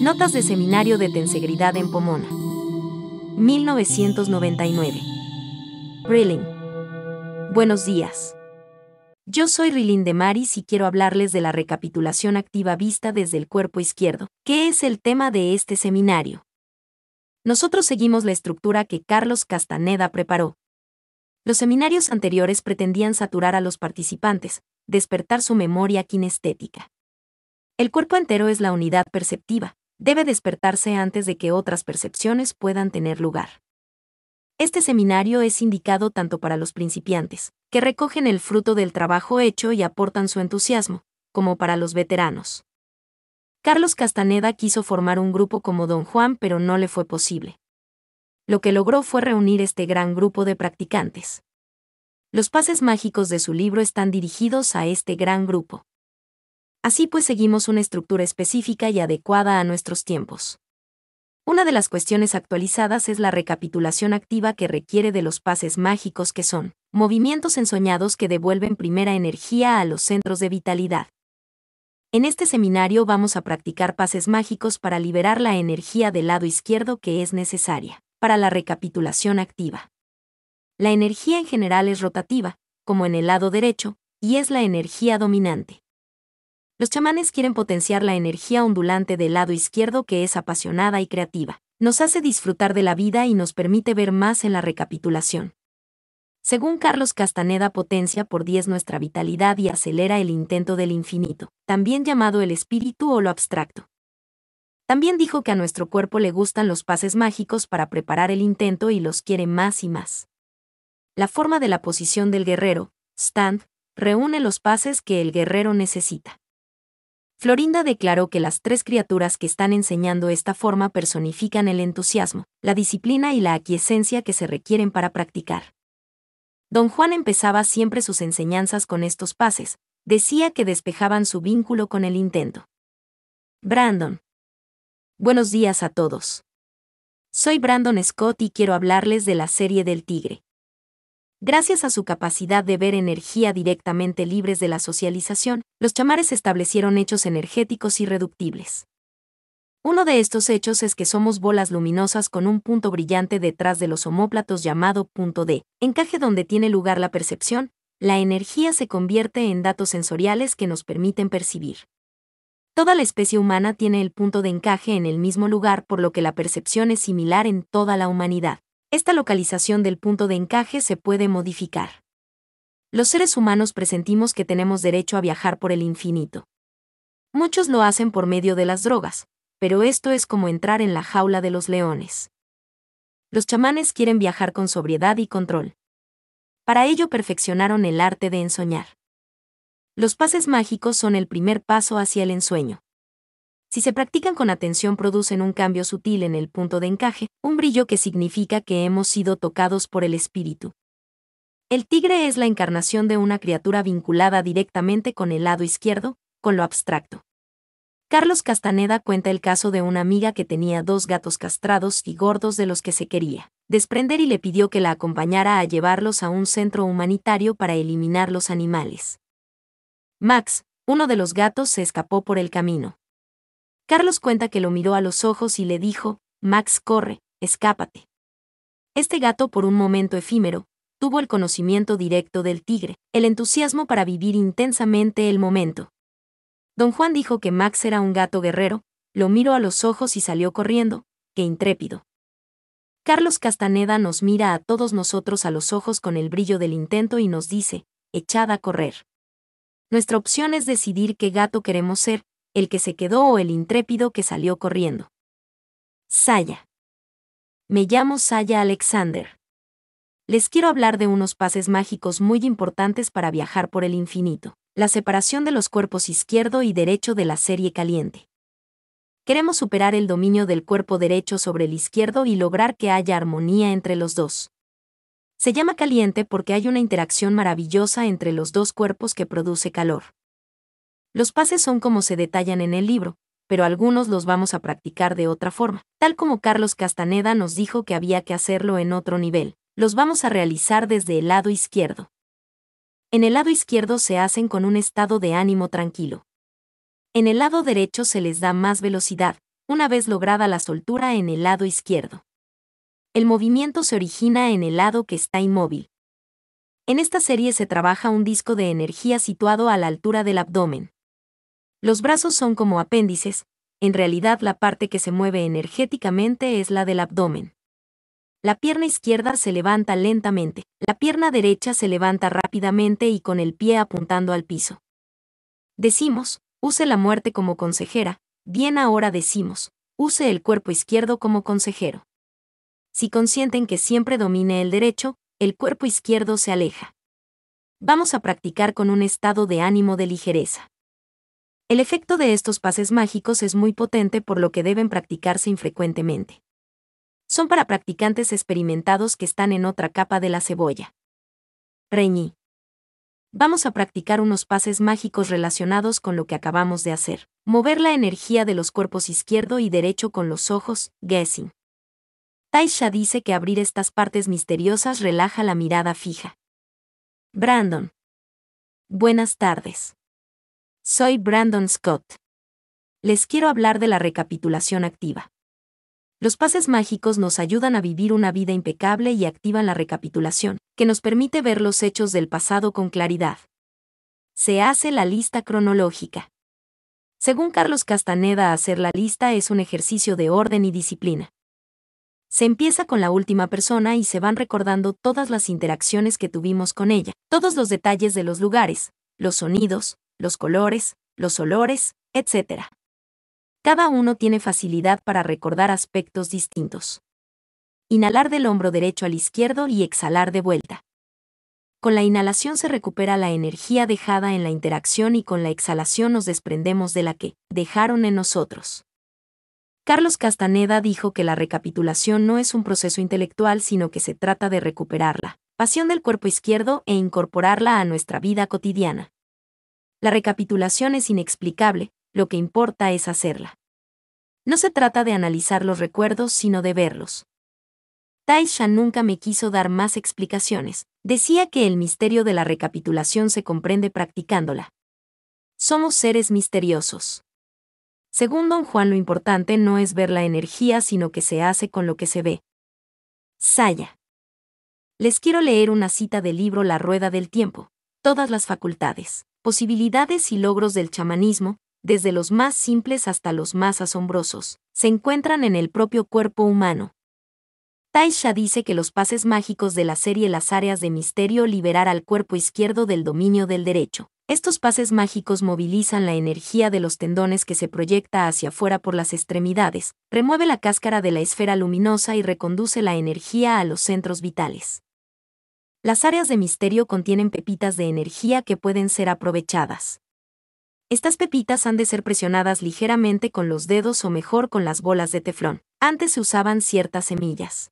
Notas de Seminario de Tensegridad en Pomona. 1999. Rilling. Buenos días. Yo soy Rilin de Maris y quiero hablarles de la recapitulación activa vista desde el cuerpo izquierdo, que es el tema de este seminario. Nosotros seguimos la estructura que Carlos Castaneda preparó. Los seminarios anteriores pretendían saturar a los participantes, despertar su memoria kinestética. El cuerpo entero es la unidad perceptiva, debe despertarse antes de que otras percepciones puedan tener lugar. Este seminario es indicado tanto para los principiantes, que recogen el fruto del trabajo hecho y aportan su entusiasmo, como para los veteranos. Carlos Castaneda quiso formar un grupo como Don Juan, pero no le fue posible. Lo que logró fue reunir este gran grupo de practicantes. Los pases mágicos de su libro están dirigidos a este gran grupo. Así pues seguimos una estructura específica y adecuada a nuestros tiempos. Una de las cuestiones actualizadas es la recapitulación activa que requiere de los pases mágicos que son movimientos ensoñados que devuelven primera energía a los centros de vitalidad. En este seminario vamos a practicar pases mágicos para liberar la energía del lado izquierdo que es necesaria para la recapitulación activa. La energía en general es rotativa, como en el lado derecho, y es la energía dominante. Los chamanes quieren potenciar la energía ondulante del lado izquierdo que es apasionada y creativa. Nos hace disfrutar de la vida y nos permite ver más en la recapitulación. Según Carlos Castaneda, potencia por 10 nuestra vitalidad y acelera el intento del infinito, también llamado el espíritu o lo abstracto. También dijo que a nuestro cuerpo le gustan los pases mágicos para preparar el intento y los quiere más y más. La forma de la posición del guerrero, stand, reúne los pases que el guerrero necesita. Florinda declaró que las tres criaturas que están enseñando esta forma personifican el entusiasmo, la disciplina y la aquiescencia que se requieren para practicar. Don Juan empezaba siempre sus enseñanzas con estos pases, decía que despejaban su vínculo con el intento. Brandon. Buenos días a todos. Soy Brandon Scott y quiero hablarles de la serie del tigre. Gracias a su capacidad de ver energía directamente libres de la socialización, los chamares establecieron hechos energéticos irreductibles. Uno de estos hechos es que somos bolas luminosas con un punto brillante detrás de los homóplatos llamado punto D, encaje donde tiene lugar la percepción, la energía se convierte en datos sensoriales que nos permiten percibir. Toda la especie humana tiene el punto de encaje en el mismo lugar por lo que la percepción es similar en toda la humanidad esta localización del punto de encaje se puede modificar. Los seres humanos presentimos que tenemos derecho a viajar por el infinito. Muchos lo hacen por medio de las drogas, pero esto es como entrar en la jaula de los leones. Los chamanes quieren viajar con sobriedad y control. Para ello perfeccionaron el arte de ensoñar. Los pases mágicos son el primer paso hacia el ensueño si se practican con atención producen un cambio sutil en el punto de encaje, un brillo que significa que hemos sido tocados por el espíritu. El tigre es la encarnación de una criatura vinculada directamente con el lado izquierdo, con lo abstracto. Carlos Castaneda cuenta el caso de una amiga que tenía dos gatos castrados y gordos de los que se quería desprender y le pidió que la acompañara a llevarlos a un centro humanitario para eliminar los animales. Max, uno de los gatos, se escapó por el camino. Carlos cuenta que lo miró a los ojos y le dijo, Max corre, escápate. Este gato por un momento efímero, tuvo el conocimiento directo del tigre, el entusiasmo para vivir intensamente el momento. Don Juan dijo que Max era un gato guerrero, lo miró a los ojos y salió corriendo, qué intrépido. Carlos Castaneda nos mira a todos nosotros a los ojos con el brillo del intento y nos dice, echad a correr. Nuestra opción es decidir qué gato queremos ser, el que se quedó o el intrépido que salió corriendo. Saya. Me llamo Saya Alexander. Les quiero hablar de unos pases mágicos muy importantes para viajar por el infinito, la separación de los cuerpos izquierdo y derecho de la serie caliente. Queremos superar el dominio del cuerpo derecho sobre el izquierdo y lograr que haya armonía entre los dos. Se llama caliente porque hay una interacción maravillosa entre los dos cuerpos que produce calor. Los pases son como se detallan en el libro, pero algunos los vamos a practicar de otra forma, tal como Carlos Castaneda nos dijo que había que hacerlo en otro nivel. Los vamos a realizar desde el lado izquierdo. En el lado izquierdo se hacen con un estado de ánimo tranquilo. En el lado derecho se les da más velocidad, una vez lograda la soltura en el lado izquierdo. El movimiento se origina en el lado que está inmóvil. En esta serie se trabaja un disco de energía situado a la altura del abdomen. Los brazos son como apéndices, en realidad la parte que se mueve energéticamente es la del abdomen. La pierna izquierda se levanta lentamente, la pierna derecha se levanta rápidamente y con el pie apuntando al piso. Decimos, use la muerte como consejera, bien ahora decimos, use el cuerpo izquierdo como consejero. Si consienten que siempre domine el derecho, el cuerpo izquierdo se aleja. Vamos a practicar con un estado de ánimo de ligereza. El efecto de estos pases mágicos es muy potente por lo que deben practicarse infrecuentemente. Son para practicantes experimentados que están en otra capa de la cebolla. Reñí. Vamos a practicar unos pases mágicos relacionados con lo que acabamos de hacer. Mover la energía de los cuerpos izquierdo y derecho con los ojos, guessing. Taisha dice que abrir estas partes misteriosas relaja la mirada fija. Brandon. Buenas tardes. Soy Brandon Scott. Les quiero hablar de la recapitulación activa. Los pases mágicos nos ayudan a vivir una vida impecable y activan la recapitulación, que nos permite ver los hechos del pasado con claridad. Se hace la lista cronológica. Según Carlos Castaneda, hacer la lista es un ejercicio de orden y disciplina. Se empieza con la última persona y se van recordando todas las interacciones que tuvimos con ella, todos los detalles de los lugares, los sonidos, los colores, los olores, etc. Cada uno tiene facilidad para recordar aspectos distintos. Inhalar del hombro derecho al izquierdo y exhalar de vuelta. Con la inhalación se recupera la energía dejada en la interacción y con la exhalación nos desprendemos de la que dejaron en nosotros. Carlos Castaneda dijo que la recapitulación no es un proceso intelectual, sino que se trata de recuperarla pasión del cuerpo izquierdo e incorporarla a nuestra vida cotidiana. La recapitulación es inexplicable, lo que importa es hacerla. No se trata de analizar los recuerdos, sino de verlos. Taisha nunca me quiso dar más explicaciones. Decía que el misterio de la recapitulación se comprende practicándola. Somos seres misteriosos. Según don Juan, lo importante no es ver la energía, sino que se hace con lo que se ve. Saya. Les quiero leer una cita del libro La Rueda del Tiempo, Todas las Facultades posibilidades y logros del chamanismo, desde los más simples hasta los más asombrosos, se encuentran en el propio cuerpo humano. Taisha dice que los pases mágicos de la serie Las áreas de misterio liberar al cuerpo izquierdo del dominio del derecho. Estos pases mágicos movilizan la energía de los tendones que se proyecta hacia afuera por las extremidades, remueve la cáscara de la esfera luminosa y reconduce la energía a los centros vitales. Las áreas de misterio contienen pepitas de energía que pueden ser aprovechadas. Estas pepitas han de ser presionadas ligeramente con los dedos o mejor con las bolas de teflón. Antes se usaban ciertas semillas.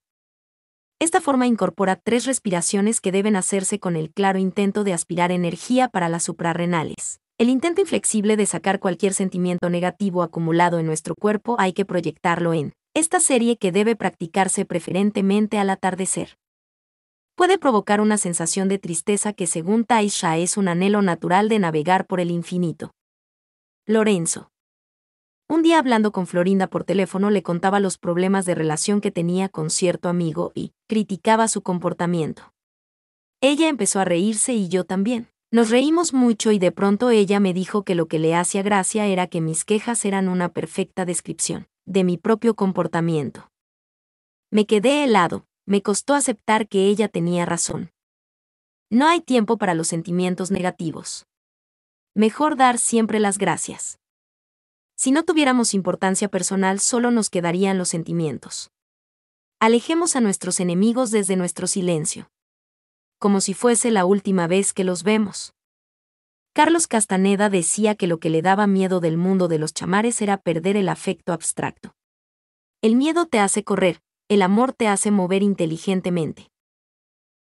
Esta forma incorpora tres respiraciones que deben hacerse con el claro intento de aspirar energía para las suprarrenales. El intento inflexible de sacar cualquier sentimiento negativo acumulado en nuestro cuerpo hay que proyectarlo en esta serie que debe practicarse preferentemente al atardecer puede provocar una sensación de tristeza que según Taisha es un anhelo natural de navegar por el infinito. Lorenzo. Un día hablando con Florinda por teléfono le contaba los problemas de relación que tenía con cierto amigo y criticaba su comportamiento. Ella empezó a reírse y yo también. Nos reímos mucho y de pronto ella me dijo que lo que le hacía gracia era que mis quejas eran una perfecta descripción de mi propio comportamiento. Me quedé helado, me costó aceptar que ella tenía razón. No hay tiempo para los sentimientos negativos. Mejor dar siempre las gracias. Si no tuviéramos importancia personal solo nos quedarían los sentimientos. Alejemos a nuestros enemigos desde nuestro silencio. Como si fuese la última vez que los vemos. Carlos Castaneda decía que lo que le daba miedo del mundo de los chamares era perder el afecto abstracto. El miedo te hace correr, el amor te hace mover inteligentemente.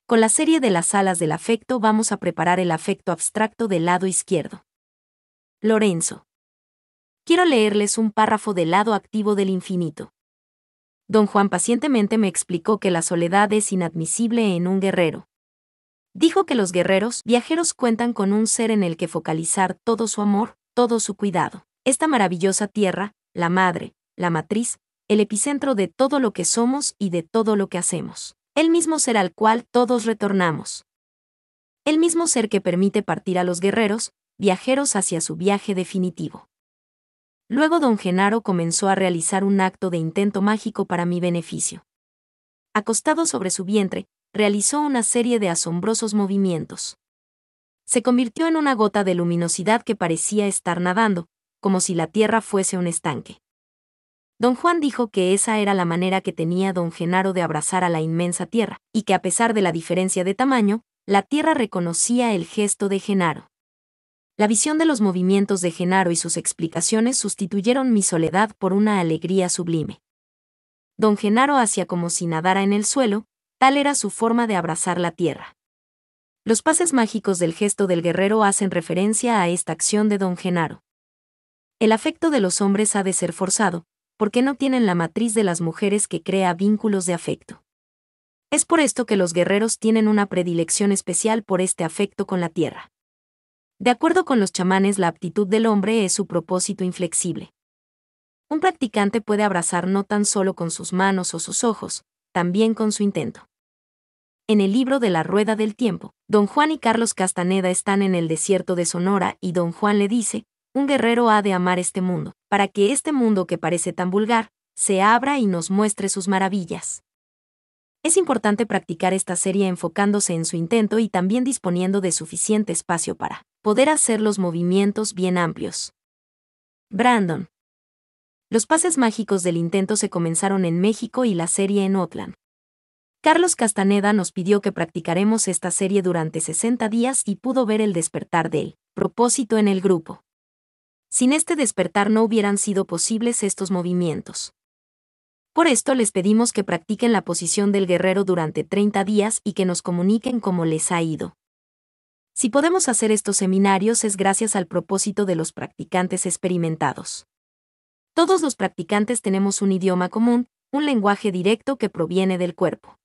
Con la serie de las alas del afecto vamos a preparar el afecto abstracto del lado izquierdo. Lorenzo. Quiero leerles un párrafo del lado activo del infinito. Don Juan pacientemente me explicó que la soledad es inadmisible en un guerrero. Dijo que los guerreros viajeros cuentan con un ser en el que focalizar todo su amor, todo su cuidado. Esta maravillosa tierra, la madre, la matriz, el epicentro de todo lo que somos y de todo lo que hacemos. el mismo ser al cual todos retornamos. El mismo ser que permite partir a los guerreros, viajeros hacia su viaje definitivo. Luego don Genaro comenzó a realizar un acto de intento mágico para mi beneficio. Acostado sobre su vientre, realizó una serie de asombrosos movimientos. Se convirtió en una gota de luminosidad que parecía estar nadando, como si la tierra fuese un estanque. Don Juan dijo que esa era la manera que tenía don Genaro de abrazar a la inmensa tierra, y que a pesar de la diferencia de tamaño, la tierra reconocía el gesto de Genaro. La visión de los movimientos de Genaro y sus explicaciones sustituyeron mi soledad por una alegría sublime. Don Genaro hacía como si nadara en el suelo, tal era su forma de abrazar la tierra. Los pases mágicos del gesto del guerrero hacen referencia a esta acción de don Genaro. El afecto de los hombres ha de ser forzado, qué no tienen la matriz de las mujeres que crea vínculos de afecto. Es por esto que los guerreros tienen una predilección especial por este afecto con la tierra. De acuerdo con los chamanes, la aptitud del hombre es su propósito inflexible. Un practicante puede abrazar no tan solo con sus manos o sus ojos, también con su intento. En el libro de la Rueda del Tiempo, don Juan y Carlos Castaneda están en el desierto de Sonora y don Juan le dice, un guerrero ha de amar este mundo, para que este mundo que parece tan vulgar, se abra y nos muestre sus maravillas. Es importante practicar esta serie enfocándose en su intento y también disponiendo de suficiente espacio para poder hacer los movimientos bien amplios. Brandon. Los pases mágicos del intento se comenzaron en México y la serie en Oakland. Carlos Castaneda nos pidió que practicaremos esta serie durante 60 días y pudo ver el despertar del propósito en el grupo. Sin este despertar no hubieran sido posibles estos movimientos. Por esto les pedimos que practiquen la posición del guerrero durante 30 días y que nos comuniquen cómo les ha ido. Si podemos hacer estos seminarios es gracias al propósito de los practicantes experimentados. Todos los practicantes tenemos un idioma común, un lenguaje directo que proviene del cuerpo.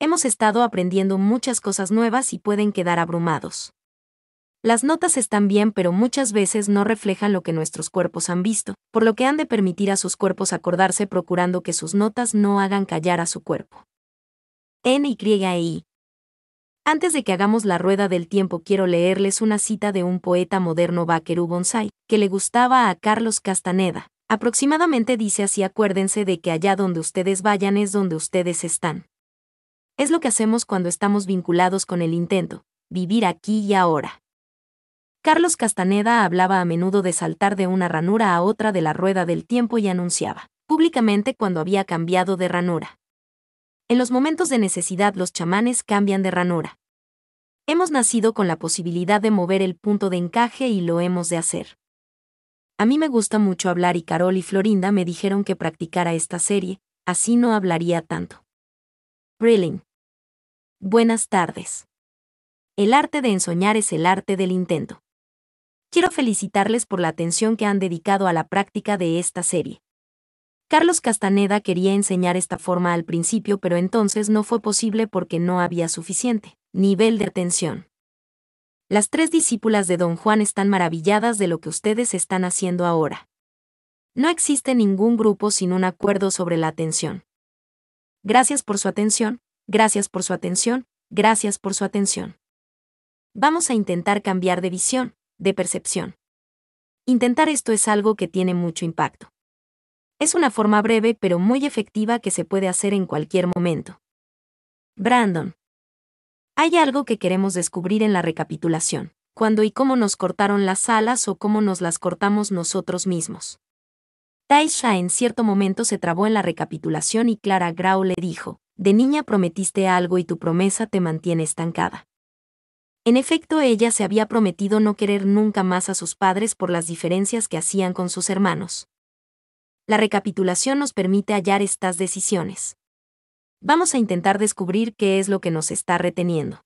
Hemos estado aprendiendo muchas cosas nuevas y pueden quedar abrumados. Las notas están bien pero muchas veces no reflejan lo que nuestros cuerpos han visto, por lo que han de permitir a sus cuerpos acordarse procurando que sus notas no hagan callar a su cuerpo. N y I. Antes de que hagamos la rueda del tiempo quiero leerles una cita de un poeta moderno Bakeru Bonsai, que le gustaba a Carlos Castaneda. Aproximadamente dice así acuérdense de que allá donde ustedes vayan es donde ustedes están. Es lo que hacemos cuando estamos vinculados con el intento, vivir aquí y ahora. Carlos Castaneda hablaba a menudo de saltar de una ranura a otra de la rueda del tiempo y anunciaba, públicamente cuando había cambiado de ranura. En los momentos de necesidad los chamanes cambian de ranura. Hemos nacido con la posibilidad de mover el punto de encaje y lo hemos de hacer. A mí me gusta mucho hablar y Carol y Florinda me dijeron que practicara esta serie, así no hablaría tanto. Brilling. Buenas tardes. El arte de ensoñar es el arte del intento quiero felicitarles por la atención que han dedicado a la práctica de esta serie. Carlos Castaneda quería enseñar esta forma al principio, pero entonces no fue posible porque no había suficiente nivel de atención. Las tres discípulas de Don Juan están maravilladas de lo que ustedes están haciendo ahora. No existe ningún grupo sin un acuerdo sobre la atención. Gracias por su atención, gracias por su atención, gracias por su atención. Vamos a intentar cambiar de visión, de percepción. Intentar esto es algo que tiene mucho impacto. Es una forma breve pero muy efectiva que se puede hacer en cualquier momento. Brandon. Hay algo que queremos descubrir en la recapitulación, cuando y cómo nos cortaron las alas o cómo nos las cortamos nosotros mismos. Taisha en cierto momento se trabó en la recapitulación y Clara Grau le dijo, de niña prometiste algo y tu promesa te mantiene estancada. En efecto, ella se había prometido no querer nunca más a sus padres por las diferencias que hacían con sus hermanos. La recapitulación nos permite hallar estas decisiones. Vamos a intentar descubrir qué es lo que nos está reteniendo.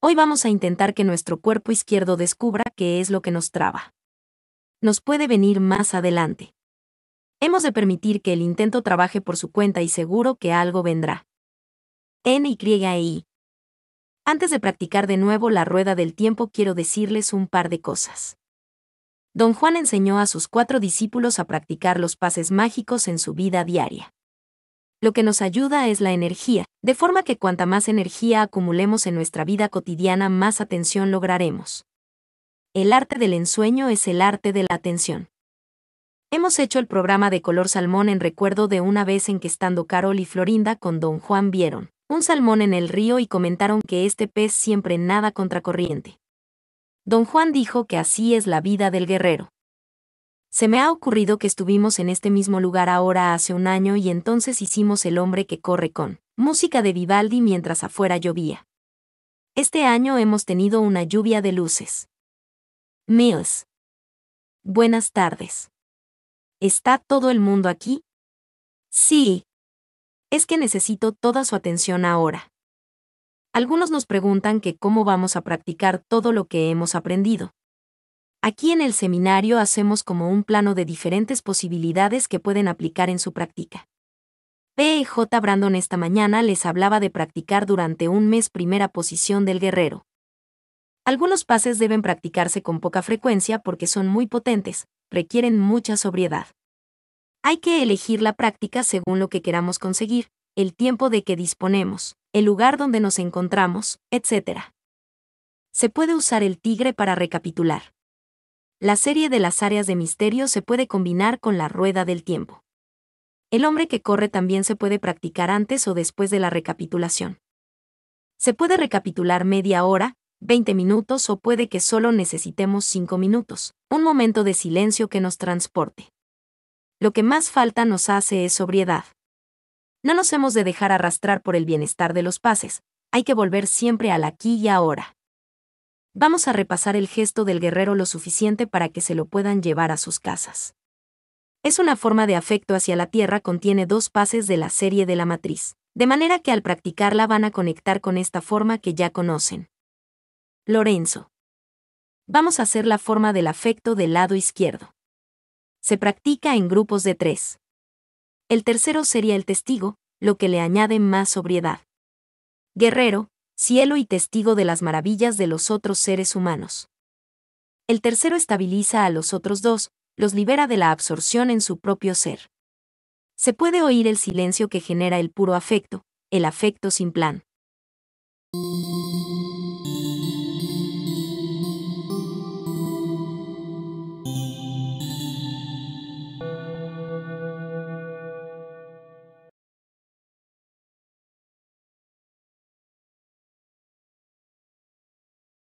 Hoy vamos a intentar que nuestro cuerpo izquierdo descubra qué es lo que nos traba. Nos puede venir más adelante. Hemos de permitir que el intento trabaje por su cuenta y seguro que algo vendrá. N y e I antes de practicar de nuevo la rueda del tiempo quiero decirles un par de cosas. Don Juan enseñó a sus cuatro discípulos a practicar los pases mágicos en su vida diaria. Lo que nos ayuda es la energía, de forma que cuanta más energía acumulemos en nuestra vida cotidiana, más atención lograremos. El arte del ensueño es el arte de la atención. Hemos hecho el programa de color salmón en recuerdo de una vez en que estando Carol y Florinda con Don Juan vieron un salmón en el río y comentaron que este pez siempre nada contracorriente. Don Juan dijo que así es la vida del guerrero. Se me ha ocurrido que estuvimos en este mismo lugar ahora hace un año y entonces hicimos El hombre que corre con música de Vivaldi mientras afuera llovía. Este año hemos tenido una lluvia de luces. Mills. Buenas tardes. ¿Está todo el mundo aquí? Sí, es que necesito toda su atención ahora. Algunos nos preguntan que cómo vamos a practicar todo lo que hemos aprendido. Aquí en el seminario hacemos como un plano de diferentes posibilidades que pueden aplicar en su práctica. P.J. E Brandon esta mañana les hablaba de practicar durante un mes primera posición del guerrero. Algunos pases deben practicarse con poca frecuencia porque son muy potentes, requieren mucha sobriedad. Hay que elegir la práctica según lo que queramos conseguir, el tiempo de que disponemos, el lugar donde nos encontramos, etc. Se puede usar el tigre para recapitular. La serie de las áreas de misterio se puede combinar con la rueda del tiempo. El hombre que corre también se puede practicar antes o después de la recapitulación. Se puede recapitular media hora, 20 minutos o puede que solo necesitemos 5 minutos, un momento de silencio que nos transporte lo que más falta nos hace es sobriedad. No nos hemos de dejar arrastrar por el bienestar de los pases, hay que volver siempre al aquí y ahora. Vamos a repasar el gesto del guerrero lo suficiente para que se lo puedan llevar a sus casas. Es una forma de afecto hacia la Tierra, contiene dos pases de la serie de la matriz, de manera que al practicarla van a conectar con esta forma que ya conocen. Lorenzo. Vamos a hacer la forma del afecto del lado izquierdo se practica en grupos de tres. El tercero sería el testigo, lo que le añade más sobriedad. Guerrero, cielo y testigo de las maravillas de los otros seres humanos. El tercero estabiliza a los otros dos, los libera de la absorción en su propio ser. Se puede oír el silencio que genera el puro afecto, el afecto sin plan.